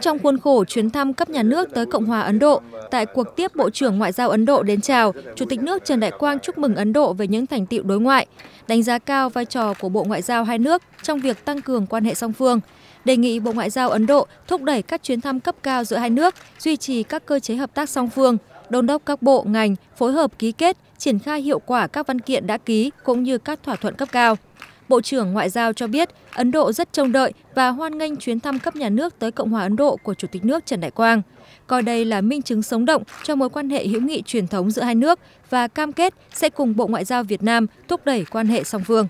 Trong khuôn khổ chuyến thăm cấp nhà nước tới Cộng hòa Ấn Độ, tại cuộc tiếp Bộ trưởng Ngoại giao Ấn Độ đến chào, Chủ tịch nước Trần Đại Quang chúc mừng Ấn Độ về những thành tiệu đối ngoại, đánh giá cao vai trò của Bộ Ngoại giao hai nước trong việc tăng cường quan hệ song phương, đề nghị Bộ Ngoại giao Ấn Độ thúc đẩy các chuyến thăm cấp cao giữa hai nước, duy trì các cơ chế hợp tác song phương, đôn đốc các bộ ngành phối hợp ký kết, triển khai hiệu quả các văn kiện đã ký cũng như các thỏa thuận cấp cao bộ trưởng ngoại giao cho biết Ấn Độ rất trông đợi và hoan nghênh chuyến thăm cấp nhà nước tới Cộng hòa Ấn Độ của Chủ tịch nước Trần Đại Quang. Coi đây là minh chứng sống động cho mối quan hệ hữu nghị truyền thống giữa hai nước và cam kết sẽ cùng Bộ Ngoại giao Việt Nam thúc đẩy quan hệ song phương.